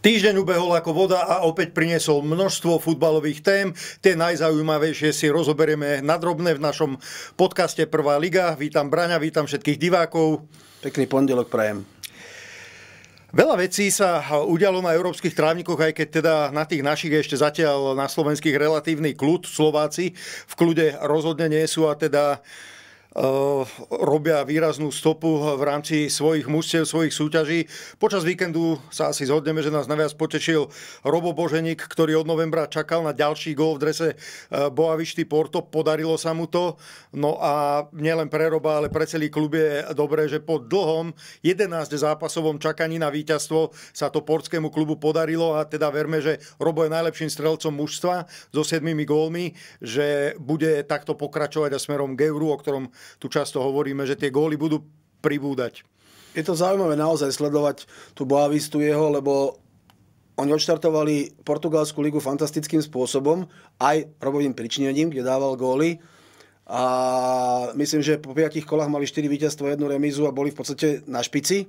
Týždeň ubehol ako voda a opäť priniesol množstvo futbalových tém. Tie najzaujímavejšie si rozoberieme nadrobne v našom podcaste Prvá liga. Vítam Braňa, vítam všetkých divákov. Pekný pondelok prajem. Veľa vecí sa udialo na európskych trávnikoch, aj keď teda na tých našich ešte zatiaľ na slovenských relatívny kľud. Slováci v kľude rozhodne nie sú a teda Eh, robia výraznú stopu v rámci svojich mužstiev, svojich súťaží. Počas víkendu sa asi zhodneme, že nás naviac potešil Robo Boženik, ktorý od novembra čakal na ďalší gol v drese eh, Boavišty Porto. Podarilo sa mu to. No a nielen pre Roba, ale pre celý klub je dobré, že po dlhom 11 zápasovom čakaní na víťazstvo sa to portskému klubu podarilo a teda verme, že Robo je najlepším strelcom mužstva so 7 gólmi, že bude takto pokračovať a smerom k euru, o ktorom tu často hovoríme, že tie góly budú pribúdať. Je to zaujímavé naozaj sledovať tú Boavistu jeho, lebo oni odštartovali portugalskú ligu fantastickým spôsobom, aj robovým pričinením, kde dával góly. A myslím, že po piatich kolách mali 4 víťazstva, jednu remízu a boli v podstate na špici.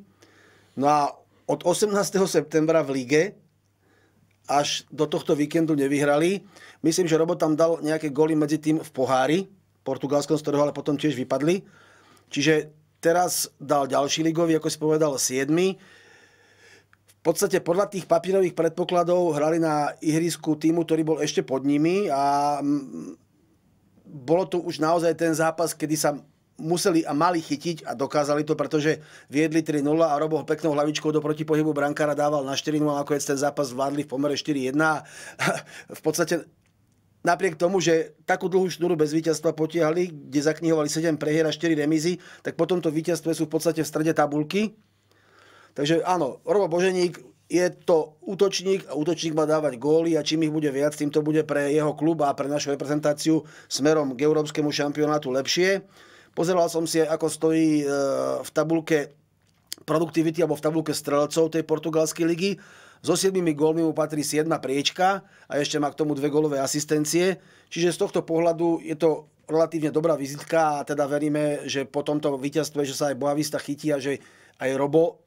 No a od 18. septembra v lige až do tohto víkendu nevyhrali. Myslím, že Robo tam dal nejaké góly medzi tým v pohári, Portugalskom, z ktorého ale potom tiež vypadli. Čiže teraz dal ďalší ligový, ako si povedal, 7. V podstate podľa tých papírových predpokladov hrali na ihrisku týmu, ktorý bol ešte pod nimi a mm, bolo to už naozaj ten zápas, kedy sa museli a mali chytiť a dokázali to, pretože viedli 3-0 a Robo peknou hlavičkou do protipohybu brankára dával na 4-0, nakoniec ten zápas vládli v pomere 4-1. v podstate napriek tomu, že takú dlhú šnúru bez víťazstva potiahli, kde zaknihovali 7 prehier a 4 remízy, tak po tomto víťazstve sú v podstate v strede tabulky. Takže áno, Robo Boženík je to útočník a útočník má dávať góly a čím ich bude viac, tým to bude pre jeho klub a pre našu reprezentáciu smerom k európskemu šampionátu lepšie. Pozeral som si, ako stojí e, v tabulke produktivity alebo v tabulke strelcov tej portugalskej ligy so 7 gólmi mu patrí 7 priečka a ešte má k tomu dve gólové asistencie. Čiže z tohto pohľadu je to relatívne dobrá vizitka a teda veríme, že po tomto víťazstve, že sa aj Boavista chytí a že aj Robo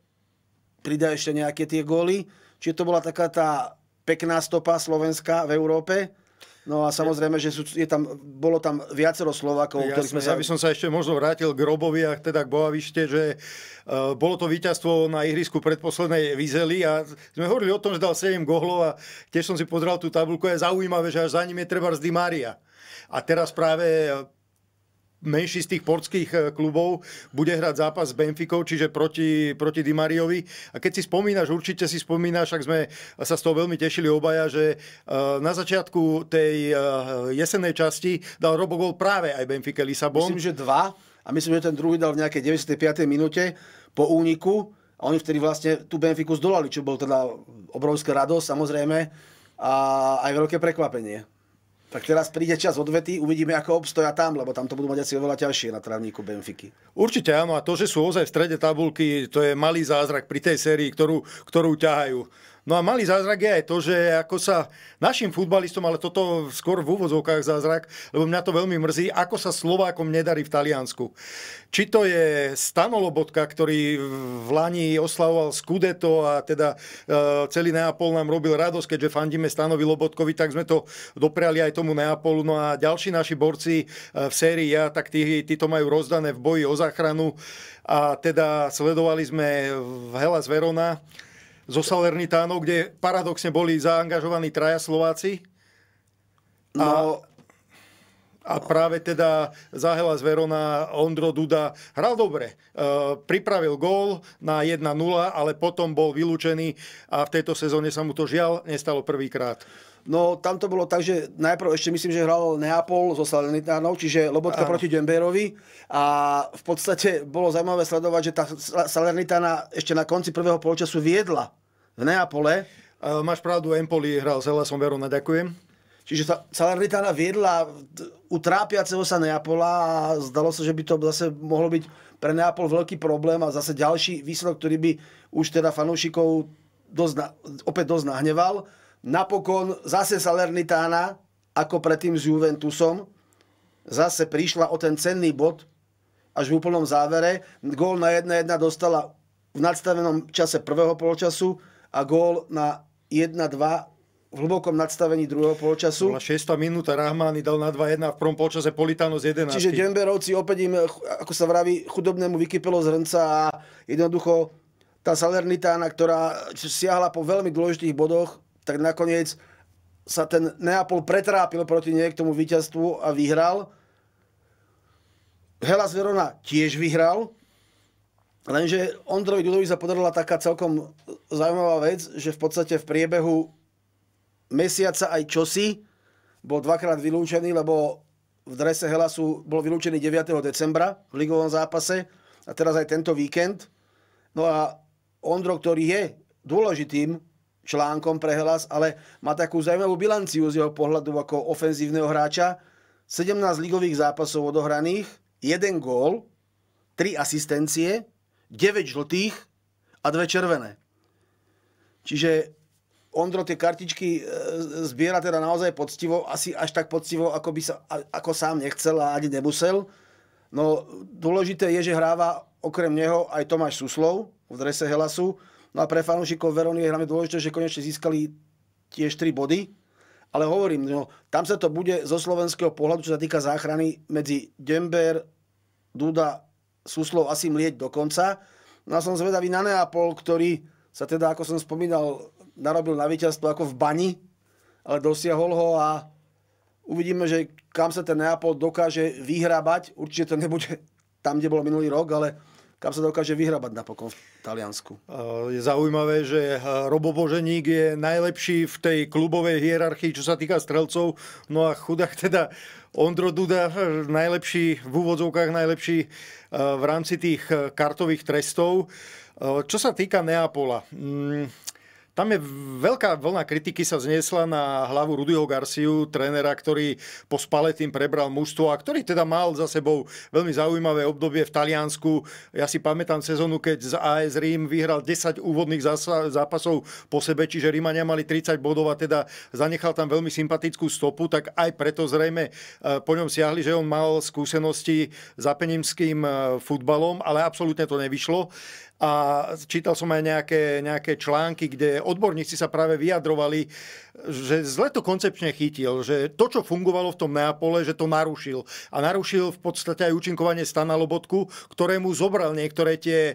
pridá ešte nejaké tie góly. Čiže to bola taká tá pekná stopa Slovenska v Európe. No a samozrejme, že sú, je tam, bolo tam viacero Slovákov, Jasne, sme sa... Ja by som sa ešte možno vrátil k Robovi a teda k Boavište, že e, bolo to víťazstvo na ihrisku predposlednej Vizely a sme hovorili o tom, že dal 7 gohlov a tiež som si pozrel tú tabulku a je zaujímavé, že až za ním je treba Di Maria. A teraz práve menší z tých portských e, klubov bude hrať zápas s Benficou, čiže proti, proti Dimariovi. A keď si spomínaš, určite si spomínaš, ak sme sa z toho veľmi tešili obaja, že e, na začiatku tej e, jesennej časti dal Robogol práve aj Benfike Lisabon. Myslím, že dva. A myslím, že ten druhý dal v nejakej 95. minúte po úniku. A oni vtedy vlastne tú Benfiku zdolali, čo bol teda obrovská radosť samozrejme a aj veľké prekvapenie. Tak teraz príde čas odvety, uvidíme, ako obstoja tam, lebo tam to budú mať asi oveľa ťažšie na trávniku Benfiky. Určite áno, a to, že sú ozaj v strede tabulky, to je malý zázrak pri tej sérii, ktorú, ktorú ťahajú. No a malý zázrak je aj to, že ako sa našim futbalistom, ale toto skôr v úvodzovkách zázrak, lebo mňa to veľmi mrzí, ako sa Slovákom nedarí v Taliansku. Či to je Stanolobotka, ktorý v Lani oslavoval skudeto a teda e, celý Neapol nám robil radosť, keďže fandíme Stanovi Lobotkovi, tak sme to dopriali aj tomu Neapolu. No a ďalší naši borci e, v sérii ja, tak tí, tí to majú rozdané v boji o záchranu. A teda sledovali sme Hela z Verona, zo Salernitánov, kde paradoxne boli zaangažovaní traja Slováci. A, no, a práve teda Zahela z Verona, Ondro Duda hral dobre. E, pripravil gól na 1-0, ale potom bol vylúčený a v tejto sezóne sa mu to žiaľ nestalo prvýkrát. No tam to bolo tak, že najprv ešte myslím, že hral Neapol so Salernitánov, čiže Lobotka Áno. proti Demberovi a v podstate bolo zaujímavé sledovať, že tá Salernitána ešte na konci prvého polčasu viedla v Neapole. E, máš pravdu, Empoli hral s Helasom Verona, ďakujem. Čiže Salernitana viedla u trápiaceho sa Neapola a zdalo sa, že by to zase mohlo byť pre Neapol veľký problém a zase ďalší výsledok, ktorý by už teda fanúšikov dosť, opäť dosť nahneval. Napokon zase Salernitána, ako predtým s Juventusom, zase prišla o ten cenný bod až v úplnom závere. Gól na 1-1 dostala v nadstavenom čase prvého polčasu a gól na 1-2 v hlbokom nadstavení druhého polčasu. Bola 6. minúta, Rahmány dal na 2-1 v prvom polčase Politano z 11. Čiže Demberovci opäť im, ako sa vraví, chudobnému vykypelo z hrnca a jednoducho tá Salernitána, ktorá siahla po veľmi dôležitých bodoch, tak nakoniec sa ten Neapol pretrápil proti niektomu víťazstvu a vyhral. Hela Verona tiež vyhral, lenže Ondrovi Dudovi sa podarila taká celkom zaujímavá vec, že v podstate v priebehu mesiaca aj čosi bol dvakrát vylúčený, lebo v drese Helasu bol vylúčený 9. decembra v ligovom zápase a teraz aj tento víkend. No a Ondro, ktorý je dôležitým článkom hlas ale má takú zaujímavú bilanciu z jeho pohľadu ako ofenzívneho hráča. 17 ligových zápasov odohraných, 1 gól, 3 asistencie, 9 žltých a 2 červené. Čiže Ondro tie kartičky e, zbiera teda naozaj poctivo, asi až tak poctivo, ako, by sa, ako sám nechcel a ani nemusel. No dôležité je, že hráva okrem neho aj Tomáš Suslov v drese Helasu, No a pre fanúšikov Verony je hlavne dôležité, že konečne získali tie 3 body. Ale hovorím, no, tam sa to bude zo slovenského pohľadu, čo sa týka záchrany, medzi Dember, Duda, Suslov asi mlieť do konca. No a som zvedavý na Neapol, ktorý sa teda, ako som spomínal, narobil na víťazstvo ako v bani, ale dosiahol ho a uvidíme, že kam sa ten Neapol dokáže vyhrábať. Určite to nebude tam, kde bolo minulý rok, ale kam sa dokáže vyhrabať napokon v Taliansku. Je zaujímavé, že eh, Robo Boženík je najlepší v tej klubovej hierarchii, čo sa týka strelcov. No a chudák teda Ondro Duda, eh, najlepší, v úvodzovkách najlepší eh, v rámci tých kartových trestov. Čo sa týka Neapola, mm, tam je veľká vlna kritiky sa zniesla na hlavu Rudyho Garciu, trénera, ktorý po spale tým prebral mužstvo a ktorý teda mal za sebou veľmi zaujímavé obdobie v Taliansku. Ja si pamätám sezónu, keď z AS Rím vyhral 10 úvodných zápasov po sebe, čiže Rímania mali 30 bodov a teda zanechal tam veľmi sympatickú stopu, tak aj preto zrejme e, po ňom siahli, že on mal skúsenosti s penímským e, futbalom, ale absolútne to nevyšlo a čítal som aj nejaké, nejaké články, kde odborníci sa práve vyjadrovali, že zle to koncepčne chytil, že to, čo fungovalo v tom Neapole, že to narušil. A narušil v podstate aj účinkovanie Stana Lobotku, ktorému zobral niektoré tie e,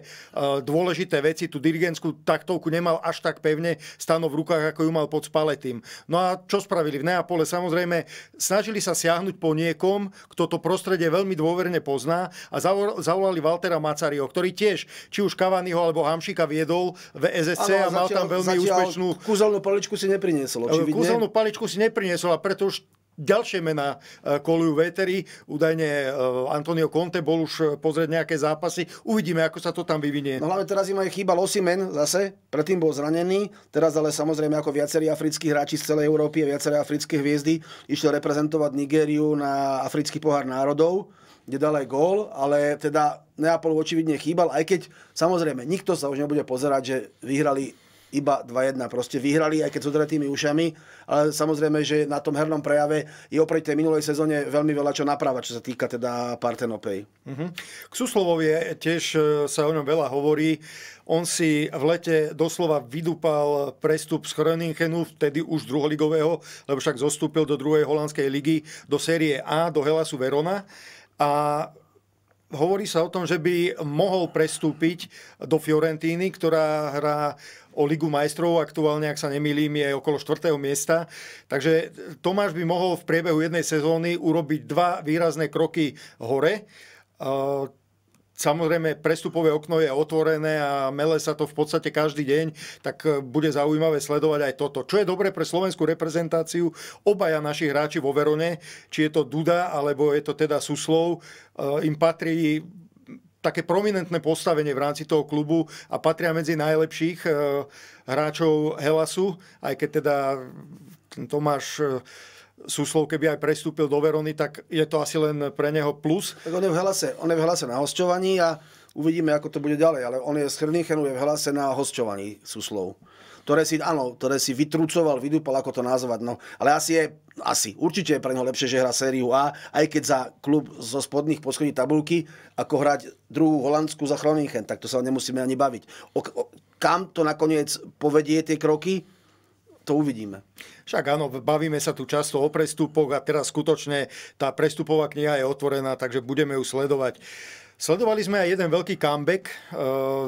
dôležité veci, tú dirigentskú taktovku nemal až tak pevne stano v rukách, ako ju mal pod spaletým. No a čo spravili v Neapole? Samozrejme, snažili sa siahnuť po niekom, kto to prostredie veľmi dôverne pozná a zavolali Valtera Macario, ktorý tiež, či už Kava Chalabányho alebo Hamšika viedol v ano, a mal tam veľmi zatiaľ, úspešnú... Kúzelnú paličku si neprinieslo. E, kúzelnú paličku si neprinieslo, a preto už ďalšie mená e, kolujú vetery. Údajne e, Antonio Conte bol už pozrieť nejaké zápasy. Uvidíme, ako sa to tam vyvinie. No hlavne teraz im aj chýbal Osimen zase. Predtým bol zranený. Teraz ale samozrejme ako viacerí africkí hráči z celej Európy a viaceré africké hviezdy išli reprezentovať Nigériu na Africký pohár národov kde dal aj gól, ale teda Neapol očividne chýbal, aj keď samozrejme nikto sa už nebude pozerať, že vyhrali iba 2-1. Proste vyhrali, aj keď s odretými teda ušami, ale samozrejme, že na tom hernom prejave je oproti tej minulej sezóne veľmi veľa čo naprávať, čo sa týka teda Partenopej. Mm-hmm. K suslovovie tiež e, sa o ňom veľa hovorí. On si v lete doslova vydupal prestup z Chröninchenu, vtedy už druholigového, lebo však zostúpil do druhej holandskej ligy, do série A, do Helasu Verona a hovorí sa o tom, že by mohol prestúpiť do Fiorentíny, ktorá hrá o Ligu majstrov, aktuálne, ak sa nemýlim, je okolo 4. miesta. Takže Tomáš by mohol v priebehu jednej sezóny urobiť dva výrazné kroky hore Samozrejme, prestupové okno je otvorené a mele sa to v podstate každý deň, tak e, bude zaujímavé sledovať aj toto. Čo je dobre pre slovenskú reprezentáciu, obaja naši hráči vo Verone, či je to Duda, alebo je to teda Suslov, e, im patrí také prominentné postavenie v rámci toho klubu a patria medzi najlepších e, hráčov Helasu, aj keď teda Tomáš súslov, keby aj prestúpil do Verony, tak je to asi len pre neho plus. Tak on je v hlase, on je v hlase na hosťovaní a uvidíme, ako to bude ďalej, ale on je z Hrnichenu, je v hlase na hosťovaní Suslov ktoré si, áno, ktoré si vytrucoval, vydúpal, ako to nazvať. No, ale asi je, asi, určite je pre neho lepšie, že hrá sériu A, aj keď za klub zo spodných poschodí tabulky, ako hrať druhú holandskú za Chronichen, tak to sa nemusíme ani baviť. O, o, kam to nakoniec povedie tie kroky, to uvidíme. Však áno, bavíme sa tu často o prestupoch a teraz skutočne tá prestupová kniha je otvorená, takže budeme ju sledovať. Sledovali sme aj jeden veľký comeback. E,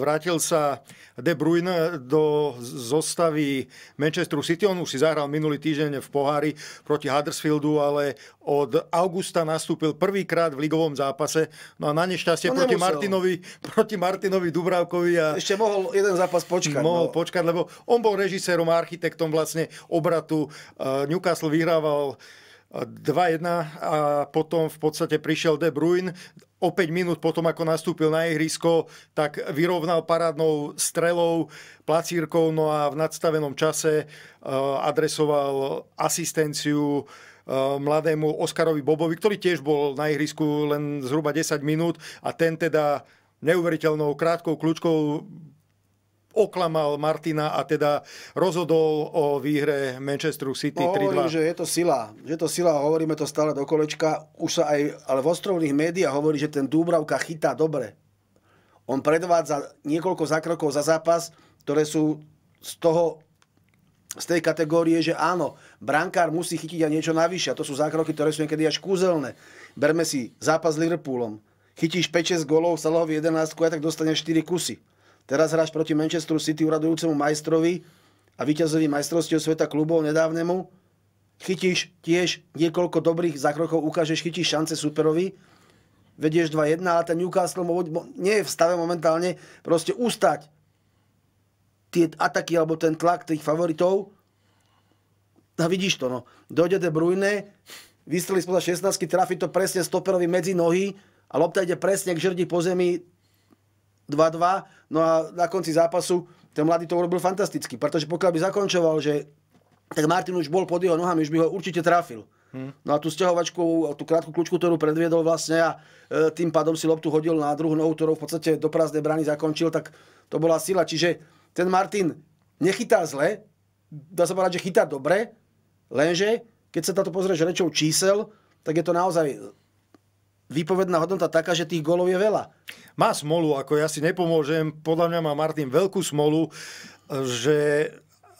vrátil sa De Bruyne do zostavy Manchesteru City. On už si zahral minulý týždeň v pohári proti Huddersfieldu, ale od augusta nastúpil prvýkrát v ligovom zápase. No a na nešťastie no proti, Martinovi, proti Martinovi Dubravkovi. A Ešte mohol jeden zápas počkať. Mohol no. počkať, lebo on bol režisérom a architektom vlastne obratu. E, Newcastle vyhrával 2-1 a potom v podstate prišiel De Bruyne. O 5 minút potom, ako nastúpil na ihrisko, tak vyrovnal parádnou strelou, placírkou, no a v nadstavenom čase e, adresoval asistenciu e, mladému Oskarovi Bobovi, ktorý tiež bol na ihrisku len zhruba 10 minút a ten teda neuveriteľnou krátkou kľúčkou oklamal Martina a teda rozhodol o výhre Manchester City 3-2. Hovorím, že je to sila. Je to sila, hovoríme to stále do kolečka. Už sa aj, ale v ostrovných médiách hovorí, že ten Dúbravka chytá dobre. On predvádza niekoľko zakrokov za zápas, ktoré sú z toho z tej kategórie, že áno, brankár musí chytiť aj niečo navyše. A to sú zákroky, ktoré sú niekedy až kúzelné. Berme si zápas s Liverpoolom. Chytíš 5-6 golov, Salahovi 11 a tak dostaneš 4 kusy. Teraz hráš proti Manchesteru City, uradujúcemu majstrovi a víťazovi majstrovstiev sveta klubov nedávnemu. Chytíš tiež niekoľko dobrých zákrokov, ukážeš, chytíš šance superovi. Vedieš 2-1, ale ten Newcastle nie je v stave momentálne proste ustať tie ataky alebo ten tlak tých favoritov. A vidíš to, no. Dojde De Bruyne, vystrelí spoza 16, trafi to presne stoperovi medzi nohy a lopta ide presne k žrdi po zemi 2-2. No a na konci zápasu ten mladý to urobil fantasticky, pretože pokiaľ by zakončoval, že tak Martin už bol pod jeho nohami, už by ho určite trafil. Hmm. No a tú stiahovačku, tú krátku kľúčku, ktorú predviedol vlastne a e, tým pádom si loptu hodil na druhú nohu, ktorou v podstate do prázdnej brany zakončil, tak to bola sila. Čiže ten Martin nechytá zle, dá sa povedať, že chytá dobre, lenže keď sa táto pozrieš rečou čísel, tak je to naozaj výpovedná hodnota taká, že tých golov je veľa. Má smolu, ako ja si nepomôžem. Podľa mňa má Martin veľkú smolu, že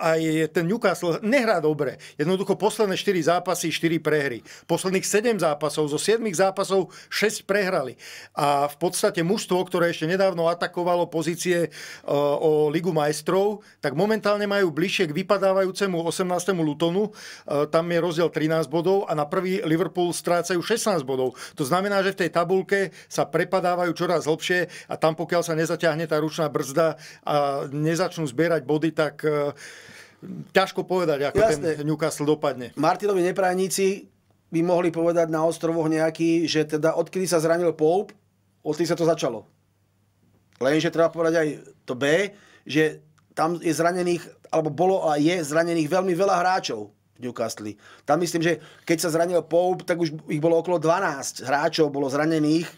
aj ten Newcastle nehrá dobre. Jednoducho posledné 4 zápasy, 4 prehry. Posledných 7 zápasov, zo 7 zápasov 6 prehrali. A v podstate mužstvo, ktoré ešte nedávno atakovalo pozície e, o Ligu majstrov, tak momentálne majú bližšie k vypadávajúcemu 18. Lutonu. E, tam je rozdiel 13 bodov a na prvý Liverpool strácajú 16 bodov. To znamená, že v tej tabulke sa prepadávajú čoraz hlbšie a tam pokiaľ sa nezaťahne tá ručná brzda a nezačnú zbierať body, tak e, ťažko povedať, ako Jasne. ten Newcastle dopadne. Martinovi neprajníci by mohli povedať na ostrovoch nejaký, že teda odkedy sa zranil Poup, odkedy sa to začalo. Lenže treba povedať aj to B, že tam je zranených, alebo bolo a je zranených veľmi veľa hráčov. v Newcastle. Tam myslím, že keď sa zranil Poup, tak už ich bolo okolo 12 hráčov bolo zranených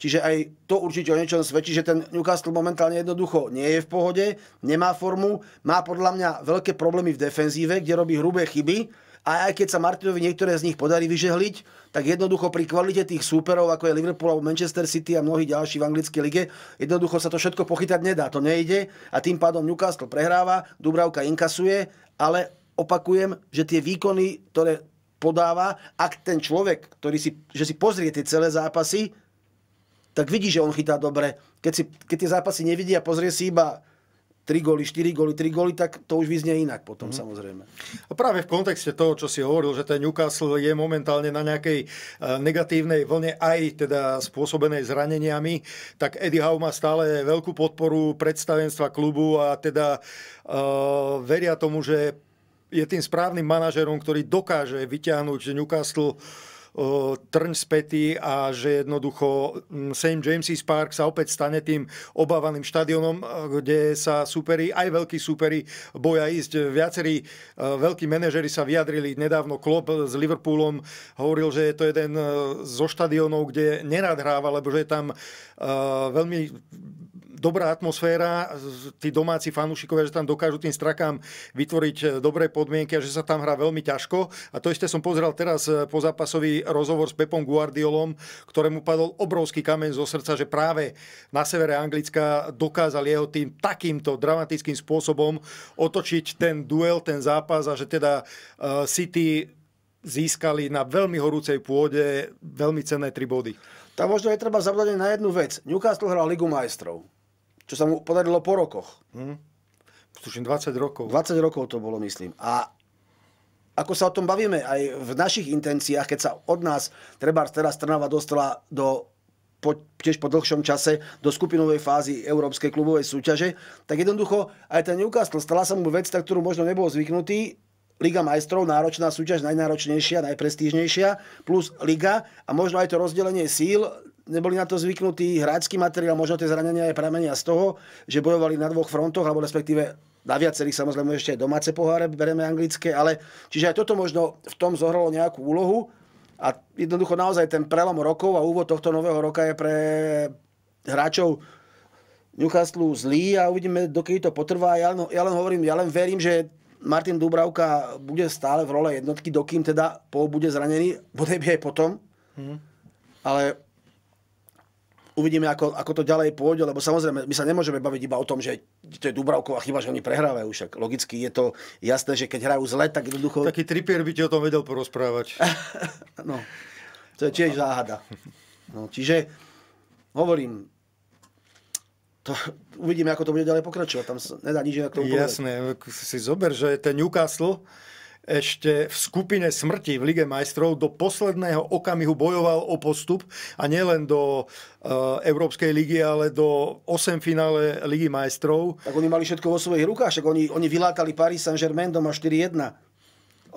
Čiže aj to určite o niečom svedčí, že ten Newcastle momentálne jednoducho nie je v pohode, nemá formu, má podľa mňa veľké problémy v defenzíve, kde robí hrubé chyby. A aj keď sa Martinovi niektoré z nich podarí vyžehliť, tak jednoducho pri kvalite tých súperov, ako je Liverpool alebo Manchester City a mnohí ďalší v anglickej lige, jednoducho sa to všetko pochytať nedá, to nejde a tým pádom Newcastle prehráva, Dubravka inkasuje, ale opakujem, že tie výkony, ktoré podáva, ak ten človek, ktorý si, že si pozrie tie celé zápasy, tak vidí, že on chytá dobre. Keď, si, keď tie zápasy nevidí a pozrie si iba 3 góly, 4 góly, 3 góly, tak to už vyznie inak potom mm. samozrejme. A práve v kontexte toho, čo si hovoril, že ten Newcastle je momentálne na nejakej e, negatívnej vlne aj teda spôsobenej zraneniami, tak Eddie Howe má stále veľkú podporu predstavenstva klubu a teda uh, veria tomu, že je tým správnym manažerom, ktorý dokáže vyťahnuť Newcastle uh, trň spätý a že jednoducho mm, St. James's Park sa opäť stane tým obávaným štadionom, e, kde sa súperi, aj veľkí súperi boja ísť. Viacerí e, veľkí manažeri sa vyjadrili nedávno klub s Liverpoolom, hovoril, že je to jeden e, zo štadionov, kde nerad hráva, lebo že je tam veľmi dobrá atmosféra, tí domáci fanúšikovia, že tam dokážu tým strakám vytvoriť e, dobré podmienky a že sa tam hrá veľmi ťažko. A to ešte som pozrel teraz e, po zápasový rozhovor s Pepom Guardiolom, ktorému padol obrovský kameň zo srdca, že práve na severe Anglicka dokázal jeho tým takýmto dramatickým spôsobom otočiť ten duel, ten zápas a že teda e, City získali na veľmi horúcej pôde veľmi cenné tri body. Tam možno je treba zabudnúť na jednu vec. Newcastle hral Ligu majstrov čo sa mu podarilo po rokoch. Hm. Tuším, 20 rokov. 20 rokov to bolo, myslím. A ako sa o tom bavíme aj v našich intenciách, keď sa od nás, treba teraz Trnava dostala do po, tiež po dlhšom čase do skupinovej fázy Európskej klubovej súťaže, tak jednoducho aj ten Newcastle stala sa mu vec, tak, ktorú možno nebol zvyknutý, Liga majstrov, náročná súťaž, najnáročnejšia, najprestížnejšia, plus Liga a možno aj to rozdelenie síl neboli na to zvyknutí, hráčský materiál, možno tie zranenia aj pramenia z toho, že bojovali na dvoch frontoch, alebo respektíve na viacerých samozrejme ešte aj domáce poháre, bereme anglické, ale čiže aj toto možno v tom zohralo nejakú úlohu a jednoducho naozaj ten prelom rokov a úvod tohto nového roka je pre hráčov Newcastle zlý a uvidíme, dokedy to potrvá. Ja len, ja len hovorím, ja len verím, že Martin Dubravka bude stále v role jednotky, dokým teda Paul bude zranený, bude by aj potom. Mm. Ale uvidíme, ako, ako to ďalej pôjde, lebo samozrejme, my sa nemôžeme baviť iba o tom, že to je Dubravková chyba, že oni prehrávajú. Však logicky je to jasné, že keď hrajú zle, tak jednoducho... Taký tripier by ti o tom vedel porozprávať. no, to je tiež záhada. No, čiže hovorím, to, uvidíme, ako to bude ďalej pokračovať. Tam sa nedá nič inak tomu Jasné, si zober, že ten Newcastle ešte v skupine smrti v Lige majstrov do posledného okamihu bojoval o postup a nielen do eh, Európskej ligy, ale do 8 finále Ligy majstrov. Tak oni mali všetko vo svojich rukách, však oni, oni vylátali Paris Saint-Germain doma 4-1.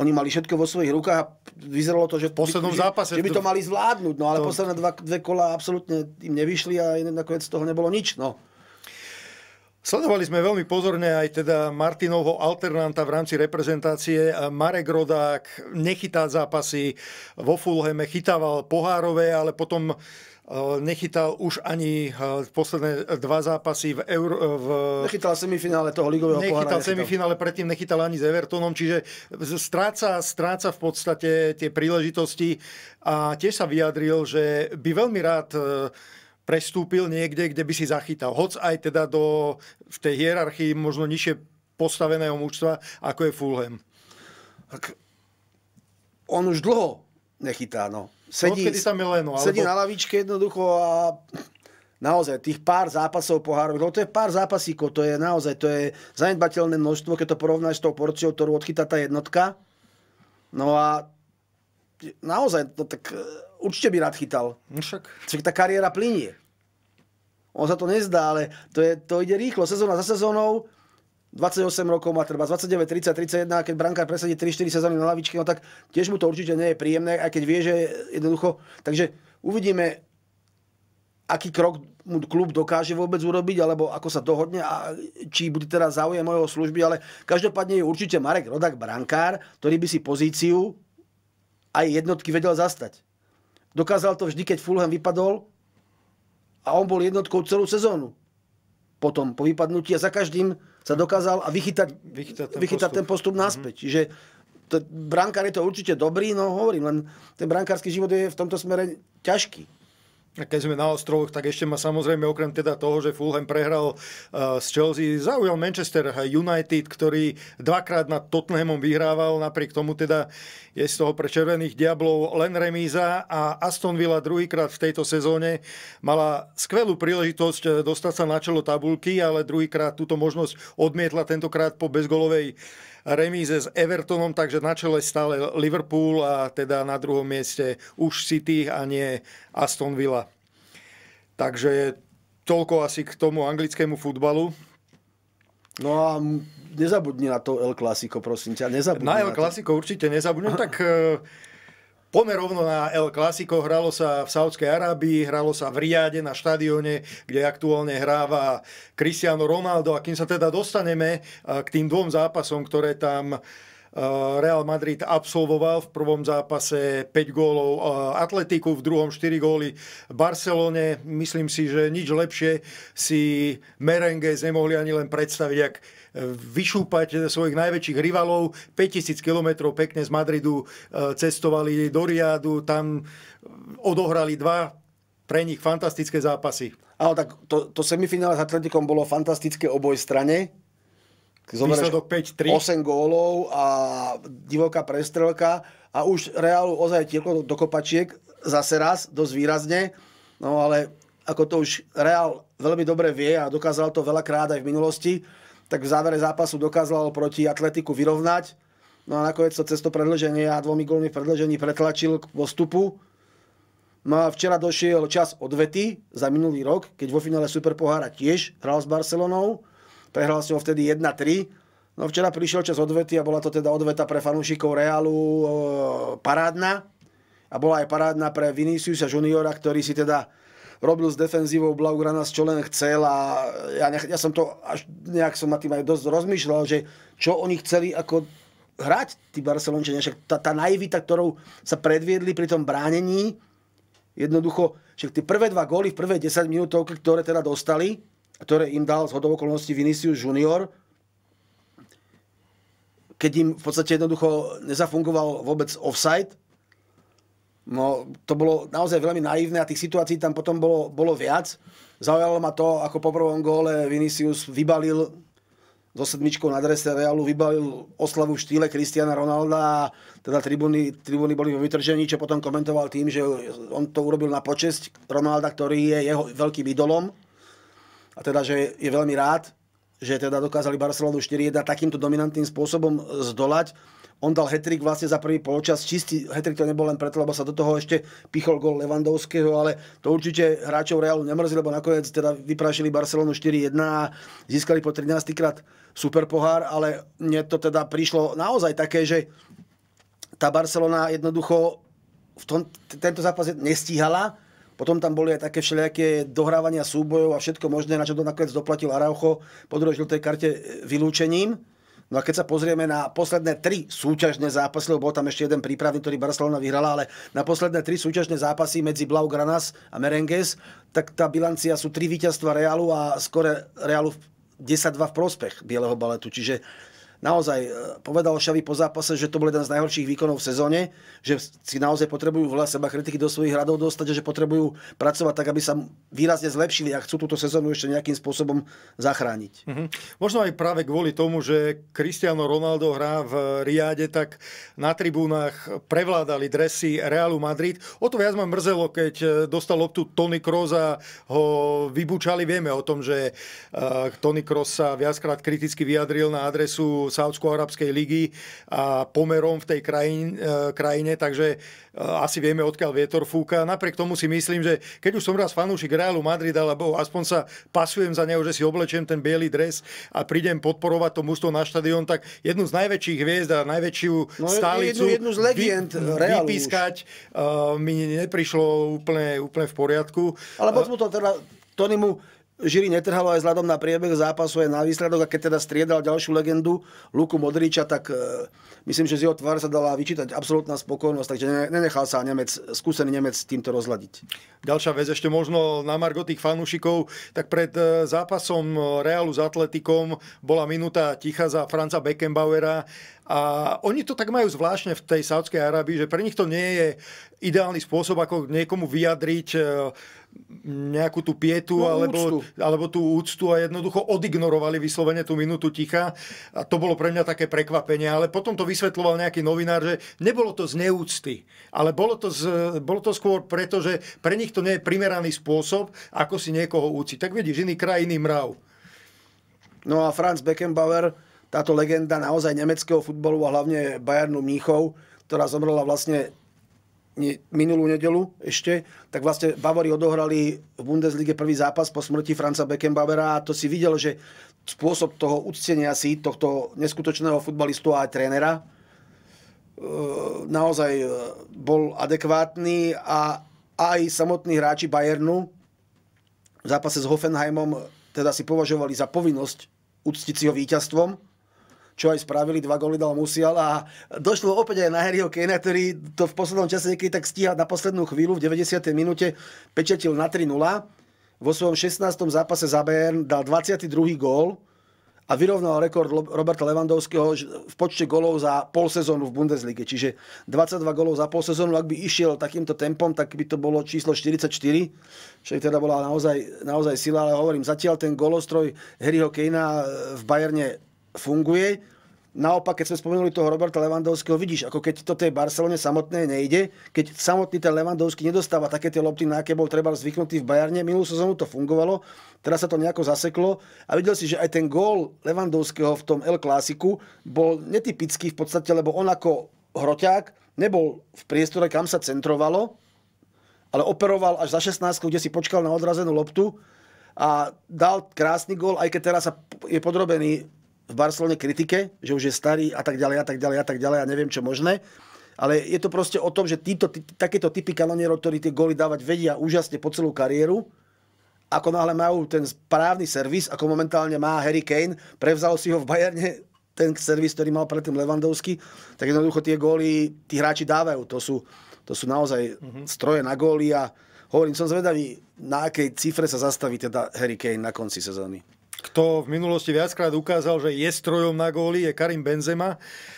Oni mali všetko vo svojich rukách a vyzeralo to, že, v poslednom by, zápase že, že by to mali zvládnuť, no ale to... posledné dva, dve kola absolútne im nevyšli a nakoniec z toho nebolo nič. No. Sledovali sme veľmi pozorne aj teda Martinovho alternanta v rámci reprezentácie. Marek Rodák nechytá zápasy, vo Fulheme chytával pohárové, ale potom e, nechytal už ani e, posledné dva zápasy v Euro... E, v... Nechytal semifinále toho ligového nechytal pohára. Nechytal semifinále, predtým nechytal ani s Evertonom, čiže stráca, stráca v podstate tie príležitosti a tiež sa vyjadril, že by veľmi rád prestúpil niekde, kde by si zachytal. Hoc aj teda do, v tej hierarchii možno nižšie postaveného mužstva, ako je Fulham. Tak on už dlho nechytá, no. Sedí, no, tam je Leno, alebo... sedí na lavičke jednoducho a naozaj tých pár zápasov pohárových, to je pár zápasíkov, to je naozaj, to je zanedbateľné množstvo, keď to porovnáš s tou porciou, ktorú odchytá tá jednotka. No a naozaj, no tak určite by rád chytal. No však. Však tá kariéra plinie. On sa to nezdá, ale to, je, to ide rýchlo. Sezóna za sezónou, 28 rokov má treba, 29, 30, 31, keď brankár presadí 3-4 sezóny na lavičke, no tak tiež mu to určite nie je príjemné, aj keď vie, že jednoducho... Takže uvidíme, aký krok mu klub dokáže vôbec urobiť, alebo ako sa dohodne a či bude teraz záujem mojho služby, ale každopádne je určite Marek Rodak brankár, ktorý by si pozíciu aj jednotky vedel zastať. Dokázal to vždy, keď Fulham vypadol a on bol jednotkou celú sezónu. Potom po vypadnutí a za každým sa dokázal a vychytať, vychytať, ten, vychytať postup. ten postup naspäť. Mm-hmm. Čiže to, brankár je to určite dobrý, no hovorím, len ten brankársky život je v tomto smere ťažký. A keď sme na ostrovoch, tak ešte ma samozrejme okrem teda toho, že Fulham prehral uh, s Chelsea, zaujal Manchester United, ktorý dvakrát nad Tottenhamom vyhrával, napriek tomu teda je z toho pre Červených diablov len remíza a Aston Villa druhýkrát v tejto sezóne mala skvelú príležitosť eh, dostať sa na čelo tabulky, ale druhýkrát túto možnosť odmietla tentokrát po bezgolovej uh, remíze s Evertonom, takže na čele stále Liverpool a teda na druhom mieste už City a nie Aston Villa. Takže toľko asi k tomu anglickému futbalu. No a nezabudni na to El Clasico, prosím ťa, nezabudni. Na, na El Clasico určite nezabudnem, tak eh, Pomer rovno na El Clasico, hralo sa v Saudskej Arábii, hralo sa v Riade na štadióne, kde aktuálne hráva Cristiano Ronaldo. A kým sa teda dostaneme eh, k tým dvom zápasom, ktoré tam Eh, Real Madrid absolvoval v prvom zápase 5 gólov eh, Atletiku, v druhom 4 góly Barcelone. Myslím si, že nič lepšie si Merengue nemohli ani len predstaviť, ak eh, vyšúpať svojich najväčších rivalov. 5000 kilometrov pekne z Madridu cestovali do Riadu, tam odohrali dva pre nich fantastické zápasy. Áno, tak to, to semifinále s Atletikom bolo fantastické oboj strane Výsledok 5-3. 8 gólov a divoká prestrelka a už Realu ozaj tieklo do kopačiek zase raz, dosť výrazne. No ale ako to už Real veľmi dobre vie a dokázal to veľakrát aj v minulosti, tak v závere zápasu dokázal proti Atletiku vyrovnať. No a nakoniec to cesto predlženie a dvomi gólmi v predlžení pretlačil k postupu. No a včera došiel čas odvety za minulý rok, keď vo finále Superpohára tiež hral s Barcelonou Prehral s ňou vtedy 1-3. No včera prišiel čas odvety a bola to teda odveta pre fanúšikov Realu e, parádna. A bola aj parádna pre Viniciusa juniora, ktorý si teda robil s defenzívou Blaugrana, čo len chcel a ja, nech, ja som to až nejak som na tým aj dosť rozmýšľal, že čo oni chceli ako hrať, tí Barcelončania, však tá, tá naivita, ktorou sa predviedli pri tom bránení, jednoducho, však tie prvé dva góly v prvé 10 minútovke, ktoré teda dostali, ktoré im dal z hodou okolností Vinicius Junior, keď im v podstate jednoducho nezafungoval vôbec offside. No, to bolo naozaj veľmi naivné a tých situácií tam potom bolo, bolo viac. Zaujalo ma to, ako po prvom góle Vinicius vybalil so sedmičkou na drese Realu, vybalil oslavu v štýle Kristiana Ronalda a teda tribúny, tribúny boli vo vytržení, čo potom komentoval tým, že on to urobil na počesť Ronalda, ktorý je jeho veľkým idolom a teda, že je veľmi rád, že teda dokázali Barcelonu 4-1 takýmto dominantným spôsobom e, zdolať. On dal hetrik vlastne za prvý polčas. Čistý hetrik to nebol len preto, lebo sa do toho ešte pichol gol Levandovského, ale to určite hráčov Realu nemrzí, lebo nakoniec teda vyprášili Barcelonu 4-1 a získali po 13 krát super pohár, ale mne to teda prišlo naozaj také, že tá Barcelona jednoducho v tom, tento zápas nestíhala potom tam boli aj také všelijaké dohrávania súbojov a všetko možné, na čo to nakoniec doplatil Araucho po druhej žltej karte e, vylúčením. No a keď sa pozrieme na posledné tri súťažné zápasy, lebo bol tam ešte jeden prípravný, ktorý Barcelona vyhrala, ale na posledné tri súťažné zápasy medzi Blaugranas a Merengues, tak tá bilancia sú tri víťazstva Realu a skore Realu 10-2 v prospech Bieleho baletu. Čiže naozaj e, povedal Šavi po zápase, že to bol jeden z najhorších výkonov v sezóne, že si naozaj potrebujú veľa seba kritiky do svojich radov dostať a že potrebujú pracovať tak, aby sa výrazne zlepšili a chcú túto sezónu ešte nejakým spôsobom zachrániť. Mm-hmm. Možno aj práve kvôli tomu, že Cristiano Ronaldo hrá v Riade, tak na tribúnach prevládali dresy Realu Madrid. O to viac ma mrzelo, keď e, dostal loptu Tony Kroos a ho vybučali. Vieme o tom, že e, Tony Kroos sa viackrát kriticky vyjadril na adresu Saudsko-Arabskej ligy a pomerom v tej krajine, krajine takže e, asi vieme, odkiaľ vietor fúka. Napriek tomu si myslím, že keď už som raz fanúšik Realu Madrid, alebo aspoň sa pasujem za neho, že si oblečiem ten biely dres a prídem podporovať to mužstvo na štadión, tak jednu z najväčších hviezd a najväčšiu no, stálicu jednu, jednu z legend, vy, vypískať uh, mi neprišlo úplne, úplne v poriadku. Ale potom e, to teda Tony mu Žiri netrhalo aj vzhľadom na priebeh zápasu, aj na výsledok a keď teda striedal ďalšiu legendu Luku Modriča, tak e, myslím, že z jeho tvár sa dala vyčítať absolútna spokojnosť, takže nenechal sa Nemec, skúsený Nemec týmto rozladiť. Ďalšia vec ešte možno na Margo tých fanúšikov, tak pred e, zápasom Realu s Atletikom bola minúta ticha za Franca Beckenbauera a oni to tak majú zvláštne v tej Saudskej Arábii, že pre nich to nie je ideálny spôsob, ako niekomu vyjadriť e, nejakú tú pietu no, alebo, alebo tú úctu a jednoducho odignorovali vyslovene tú minútu ticha. A to bolo pre mňa také prekvapenie, ale potom to vysvetloval nejaký novinár, že nebolo to z neúcty, ale bolo to, z, bolo to skôr preto, že pre nich to nie je primeraný spôsob, ako si niekoho úci. Tak vidíš, iný kraj, iný mrav. No a Franz Beckenbauer táto legenda naozaj nemeckého futbolu a hlavne Bayernu Mníchov, ktorá zomrela vlastne minulú nedelu ešte, tak vlastne Bavori odohrali v Bundeslige prvý zápas po smrti Franca Beckenbauera a to si videl, že spôsob toho uctenia si tohto neskutočného futbalistu a aj trénera e, naozaj e, bol adekvátny a aj samotní hráči Bayernu v zápase s Hoffenheimom teda si považovali za povinnosť uctiť si ho víťazstvom čo aj spravili, dva góly dal Musial a došlo opäť aj na Harryho Kanea, ktorý to v poslednom čase niekedy tak stíha na poslednú chvíľu, v 90. minúte pečatil na 3-0, vo svojom 16. zápase za Bayern dal 22. gól a vyrovnal rekord Roberta Levandovského v počte golov za pol sezónu v Bundeslige. Čiže 22 golov za pol sezónu, ak by išiel takýmto tempom, tak by to bolo číslo 44, čo teda bola naozaj, naozaj sila, ale hovorím, zatiaľ ten golostroj Harryho Kanea v Bayerne funguje. Naopak, keď sme spomenuli toho Roberta Levandovského, vidíš, ako keď to tej Barcelone samotné nejde, keď samotný ten Levandovský nedostáva také tie lopty, na aké bol treba zvyknutý v Bajarne, minulú sezónu to fungovalo, teraz sa to nejako zaseklo a videl si, že aj ten gól Levandovského v tom El Clásiku bol netypický v podstate, lebo on ako hroťák nebol v priestore, kam sa centrovalo, ale operoval až za 16, kde si počkal na odrazenú loptu a dal krásny gól, aj keď teraz je podrobený v Barcelone kritike, že už je starý a tak ďalej a tak ďalej a tak ďalej a neviem čo možné. Ale je to proste o tom, že títo, tí, takéto typy kanonierov, ktorí tie góly dávať vedia úžasne po celú kariéru, ako náhle majú ten správny servis, ako momentálne má Harry Kane, prevzal si ho v Bayerne ten servis, ktorý mal predtým Lewandowski, tak jednoducho tie góly tí hráči dávajú. To sú, to sú naozaj mm-hmm. stroje na góly a hovorím, som zvedavý, na akej cifre sa zastaví teda Harry Kane na konci sezóny kto v minulosti viackrát ukázal, že je strojom na góli je Karim Benzema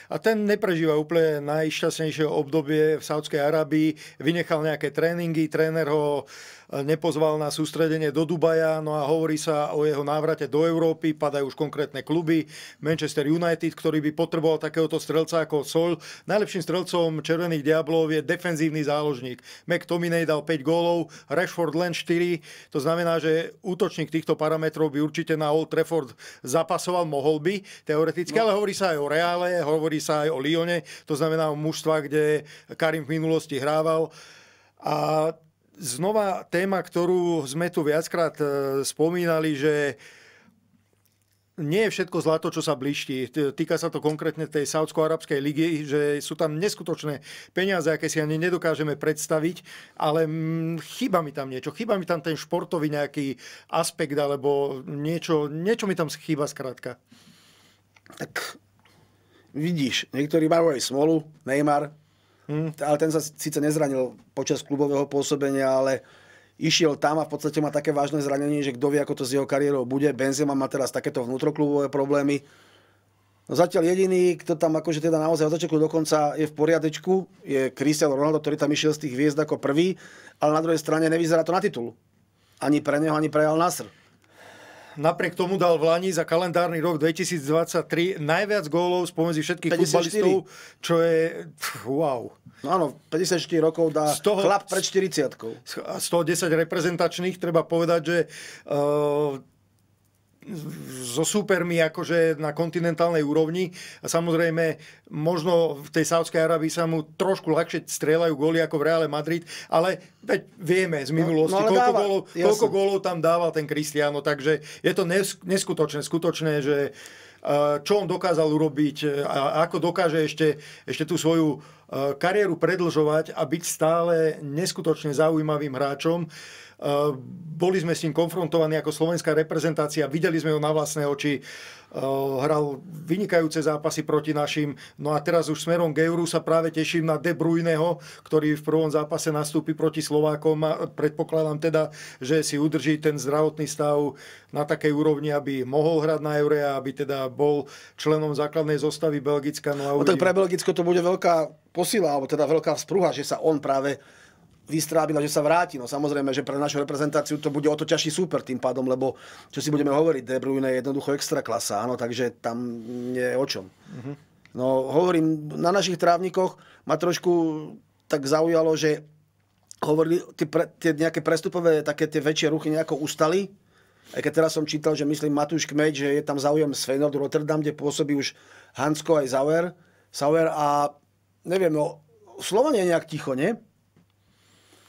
a ten neprežíva úplne najšťastnejšie obdobie v Saudskej Arabii, vynechal nejaké tréningy, tréner ho eh, nepozval na sústredenie do Dubaja, no a hovorí sa o jeho návrate do Európy, padajú už konkrétne kluby, Manchester United, ktorý by potreboval takéhoto strelca ako Sol. Najlepším strelcom Červených Diablov je defenzívny záložník. McTominay dal 5 gólov, Rashford len 4, to znamená, že útočník týchto parametrov by určite na Old Trafford zapasoval, mohol by teoreticky, no. ale hovorí sa aj o Reále, hovorí hovorí sa aj o Lione, to znamená o mužstva, kde Karim v minulosti hrával. A znova téma, ktorú sme tu viackrát e, spomínali, že nie je všetko zlato, čo sa blíšti. Týka sa to konkrétne tej Saudsko-Arabskej ligy, že sú tam neskutočné peniaze, aké si ani nedokážeme predstaviť, ale chyba mi tam niečo. Chyba mi tam ten športový nejaký aspekt, alebo niečo, niečo mi tam chýba zkrátka. Tak vidíš, niektorí majú aj smolu, Neymar, hmm. ale ten sa síce nezranil počas klubového pôsobenia, ale išiel tam a v podstate má také vážne zranenie, že kto vie, ako to s jeho kariérou bude. Benzema má teraz takéto vnútroklubové problémy. No zatiaľ jediný, kto tam akože teda naozaj od začiatku dokonca je v poriadečku, je Cristiano Ronaldo, ktorý tam išiel z tých hviezd ako prvý, ale na druhej strane nevyzerá to na titul. Ani pre neho, ani pre Al Nasr napriek tomu dal v Lani za kalendárny rok 2023 najviac gólov spomedzi všetkých 54. futbalistov, čo je wow. No áno, 54 rokov dá z toho, chlap pred 40 A z toho 10 reprezentačných, treba povedať, že uh, so súpermi akože na kontinentálnej úrovni. A samozrejme, možno v tej Sávskej Arabii sa mu trošku ľahšie strieľajú góly ako v Reále Madrid, ale veď vieme z no, minulosti, no, no koľko, gólov, koľko gólov tam dával ten Cristiano, takže je to neskutočné, skutočné, že čo on dokázal urobiť e, a ako dokáže ešte, ešte tú svoju e, kariéru predlžovať a byť stále neskutočne zaujímavým hráčom. Eh, boli sme s ním konfrontovaní ako slovenská reprezentácia, videli sme ho na vlastné oči, eh, hral vynikajúce zápasy proti našim. No a teraz už smerom k euru sa práve teším na De Bruyneho, ktorý v prvom zápase nastúpi proti Slovákom a predpokladám teda, že si udrží ten zdravotný stav na takej úrovni, aby mohol hrať na eure a aby teda bol členom základnej zostavy Belgicka. No, a no tak pre Belgicko to bude veľká posila, alebo teda veľká vzpruha, že sa on práve vystrábila, že sa vráti. No samozrejme, že pre našu reprezentáciu to bude o to ťažší súper tým pádom, lebo čo si budeme hovoriť, De Bruyne je jednoducho extra klasa, áno, takže tam je o čom. Uh-huh. No hovorím, na našich trávnikoch ma trošku tak zaujalo, že hovorili, tie, pre, tie nejaké prestupové, také tie väčšie ruchy nejako ustali, aj keď teraz som čítal, že myslím Matúš Kmeď, že je tam záujem z Feyenoordu Rotterdam, kde pôsobí už Hansko aj Sauer. Sauer a neviem, no Slovanie je nejak ticho, nie?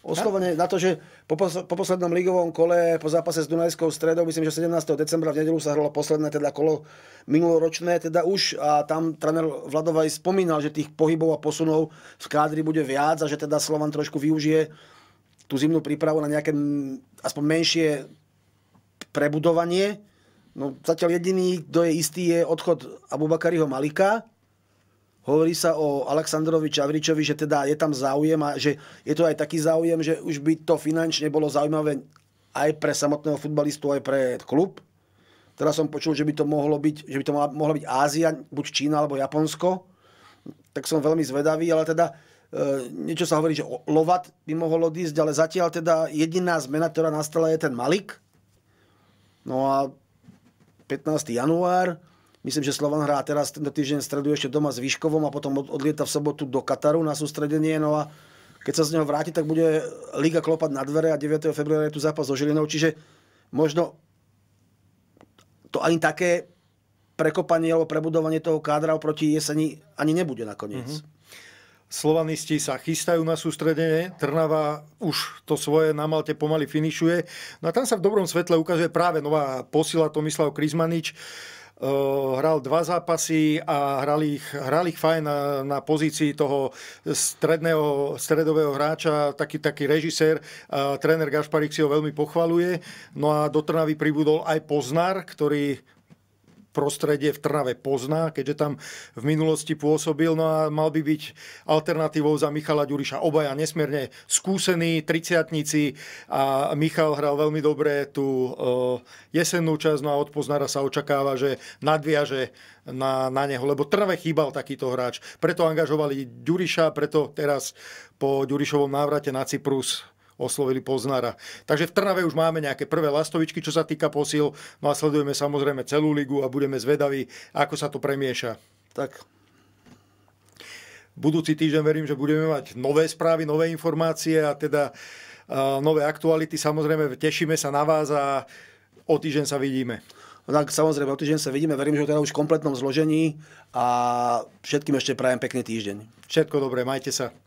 Oslovene na to, že po, po poslednom ligovom kole, po zápase s Dunajskou stredou, myslím, že 17. decembra v nedelu sa hralo posledné teda kolo minuloročné, teda už a tam tréner Vladovaj spomínal, že tých pohybov a posunov v kádri bude viac a že teda Slovan trošku využije tú zimnú prípravu na nejaké aspoň menšie prebudovanie. No zatiaľ jediný, kto je istý, je odchod Abubakariho Malika, Hovorí sa o Aleksandrovi Čavričovi, že teda je tam záujem a že je to aj taký záujem, že už by to finančne bolo zaujímavé aj pre samotného futbalistu, aj pre klub. Teraz som počul, že by to mohlo byť, že by to mohla byť Ázia, buď Čína alebo Japonsko. Tak som veľmi zvedavý, ale teda e, niečo sa hovorí, že Lovat by mohol odísť, ale zatiaľ teda jediná zmena, ktorá nastala, je ten Malik. No a 15. január, Myslím, že Slovan hrá teraz tento týždeň stredu ešte doma s Výškovom a potom odlieta v sobotu do Kataru na sústredenie. No a keď sa z neho vráti, tak bude Liga klopať na dvere a 9. februára je tu zápas so Žilinou. Čiže možno to ani také prekopanie alebo prebudovanie toho kádra oproti jeseni ani nebude nakoniec. Mm-hmm. Slovanisti sa chystajú na sústredenie, Trnava už to svoje na Malte pomaly finišuje. No a tam sa v dobrom svetle ukazuje práve nová posila Tomislav Krizmanič hral dva zápasy a hral ich, hral ich fajn na, na pozícii toho stredného, stredového hráča, taký, taký režisér. Tréner Gašparik si ho veľmi pochvaluje. No a do Trnavy pribudol aj Poznár, ktorý prostredie v Trnave pozná, keďže tam v minulosti pôsobil. No a mal by byť alternatívou za Michala Ďuriša. Obaja nesmierne skúsení, triciatníci a Michal hral veľmi dobre tú eh, jesennú časť. No a od Poznára sa očakáva, že nadviaže na, na neho, lebo Trnave chýbal takýto hráč. Preto angažovali Ďuriša, preto teraz po Ďurišovom návrate na Cyprus oslovili Poznára. Takže v Trnave už máme nejaké prvé lastovičky, čo sa týka posiel. No a sledujeme samozrejme celú ligu a budeme zvedaví, ako sa to premieša. Tak, budúci týždeň verím, že budeme mať nové správy, nové informácie a teda nové aktuality. Samozrejme, tešíme sa na vás a o týždeň sa vidíme. No tak samozrejme, o týždeň sa vidíme. Verím, že teda už v kompletnom zložení a všetkým ešte prajem pekný týždeň. Všetko dobré, majte sa.